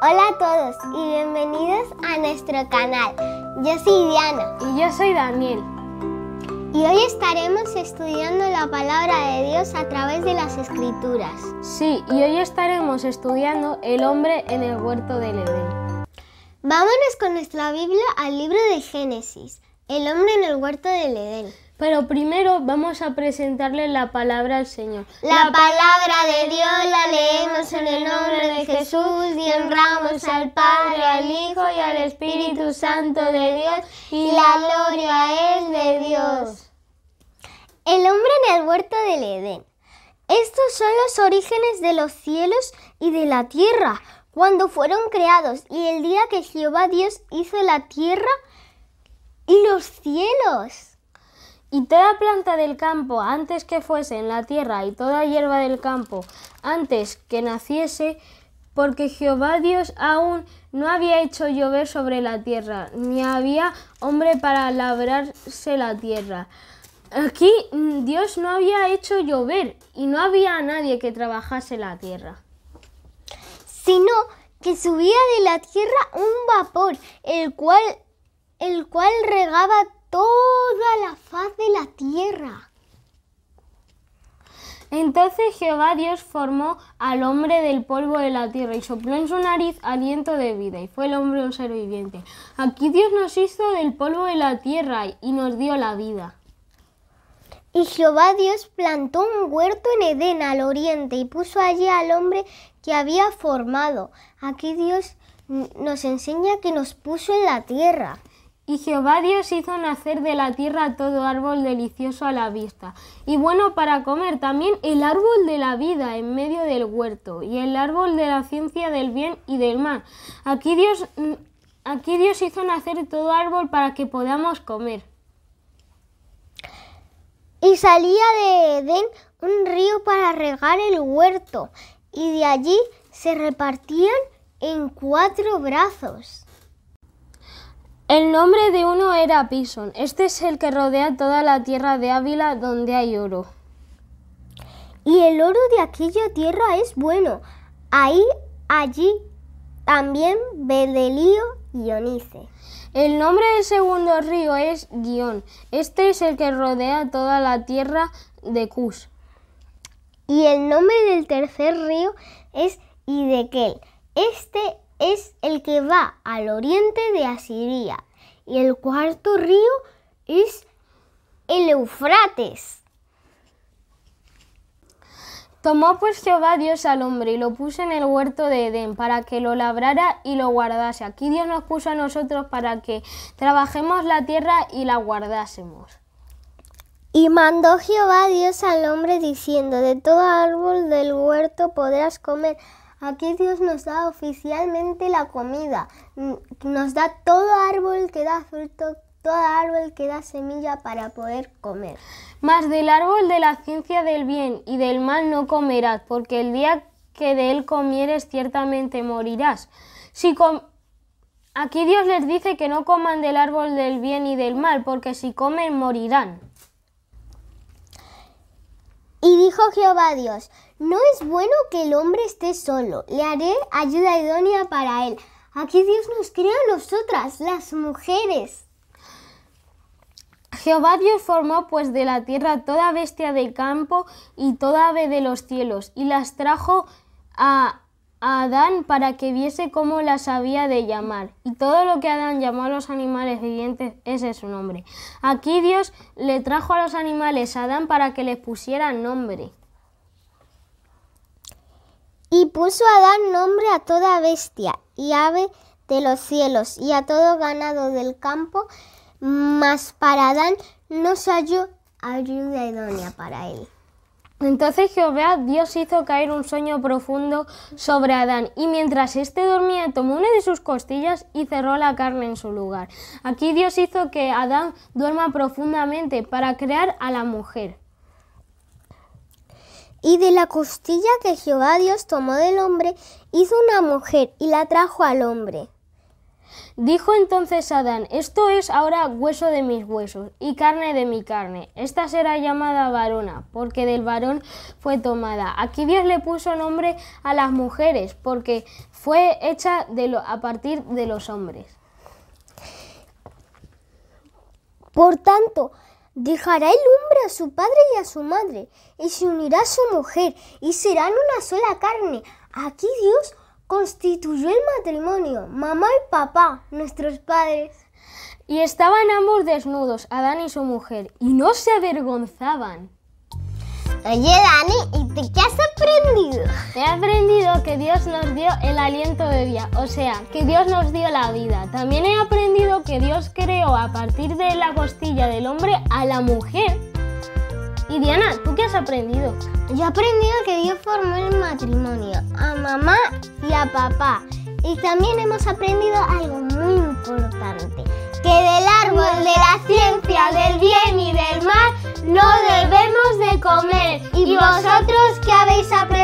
Hola a todos y bienvenidos a nuestro canal. Yo soy Diana. Y yo soy Daniel. Y hoy estaremos estudiando la palabra de Dios a través de las escrituras. Sí, y hoy estaremos estudiando el hombre en el huerto del Edén. Vámonos con nuestra Biblia al libro de Génesis, el hombre en el huerto del Edén. Pero primero vamos a presentarle la palabra al Señor. La palabra de Dios la leemos en el nombre de Jesús y honramos al Padre, al Hijo y al Espíritu Santo de Dios y la gloria es de Dios. El hombre en el huerto del Edén. Estos son los orígenes de los cielos y de la tierra, cuando fueron creados y el día que Jehová Dios hizo la tierra y los cielos. Y toda planta del campo, antes que fuese en la tierra, y toda hierba del campo, antes que naciese, porque Jehová Dios aún no había hecho llover sobre la tierra, ni había hombre para labrarse la tierra. Aquí mm, Dios no había hecho llover y no había nadie que trabajase la tierra. Sino que subía de la tierra un vapor, el cual, el cual regaba toda la faz de la tierra. Entonces Jehová Dios formó al hombre del polvo de la tierra y sopló en su nariz aliento de vida y fue el hombre un ser viviente. Aquí Dios nos hizo del polvo de la tierra y nos dio la vida. Y Jehová Dios plantó un huerto en Edén al oriente y puso allí al hombre que había formado. Aquí Dios nos enseña que nos puso en la tierra. Y Jehová Dios hizo nacer de la tierra todo árbol delicioso a la vista y bueno para comer, también el árbol de la vida en medio del huerto y el árbol de la ciencia del bien y del mal. Aquí Dios, mm, aquí Dios hizo nacer todo árbol para que podamos comer. Y salía de Edén un río para regar el huerto, y de allí se repartían en cuatro brazos. El nombre de uno era Pison. Este es el que rodea toda la tierra de Ávila donde hay oro. Y el oro de aquella tierra es bueno. Ahí, allí, también Bedelío y Onice. El nombre del segundo río es Guión. Este es el que rodea toda la tierra de Cus. Y el nombre del tercer río es Idequel. Este es el que va al oriente de Asiria y el cuarto río es el Eufrates. Tomó pues Jehová Dios al hombre y lo puso en el huerto de Edén para que lo labrara y lo guardase. Aquí Dios nos puso a nosotros para que trabajemos la tierra y la guardásemos. Y mandó Jehová Dios al hombre diciendo, de todo árbol del huerto podrás comer, Aquí Dios nos da oficialmente la comida. Mm, nos da todo árbol que da fruto, todo árbol que da semilla para poder comer. Mas del árbol de la ciencia del bien y del mal no comerás, porque el día que de él comieres ciertamente morirás. Si Aquí Dios les dice que no coman del árbol del bien y del mal, porque si comen morirán. Y dijo Jehová Dios, no es bueno que el hombre esté solo. Le haré ayuda idónea para él. Aquí Dios nos creó a nosotras, las mujeres. Jehová Dios formó pues de la tierra toda bestia del campo y toda ave de los cielos, y las trajo a Adán para que viese cómo las había de llamar. Y todo lo que Adán llamó a los animales vivientes, ese es su nombre. Aquí Dios le trajo a los animales a Adán para que les pusiera nombre puso Adán nombre a toda bestia y ave de los cielos y a todo ganado del campo, mas para Adán no se halló ayuda idónea para él. Entonces Jehová Dios hizo caer un sueño profundo sobre Adán y mientras éste dormía tomó una de sus costillas y cerró la carne en su lugar. Aquí Dios hizo que Adán duerma profundamente para crear a la mujer. Y de la costilla que Jehová Dios tomó del hombre, hizo una mujer y la trajo al hombre. Dijo entonces Adán, esto es ahora hueso de mis huesos y carne de mi carne. Esta será llamada varona, porque del varón fue tomada. Aquí Dios le puso nombre a las mujeres, porque fue hecha de lo, a partir de los hombres. Por tanto, Dejará el hombre a su padre y a su madre, y se unirá a su mujer, y serán una sola carne. Aquí Dios constituyó el matrimonio, mamá y papá, nuestros padres. Y estaban ambos desnudos, Adán y su mujer, y no se avergonzaban. Oye, Dani, ¿y tú qué has aprendido? He aprendido que Dios nos dio el aliento de vida, o sea, que Dios nos dio la vida. También he aprendido que Dios creó a partir de la costilla del hombre a la mujer. Y Diana, ¿tú qué has aprendido? Yo he aprendido que Dios formó el matrimonio, a mamá y a papá. Y también hemos aprendido algo muy importante, que del árbol de la ciencia del bien y del mal no debemos de comer. Isa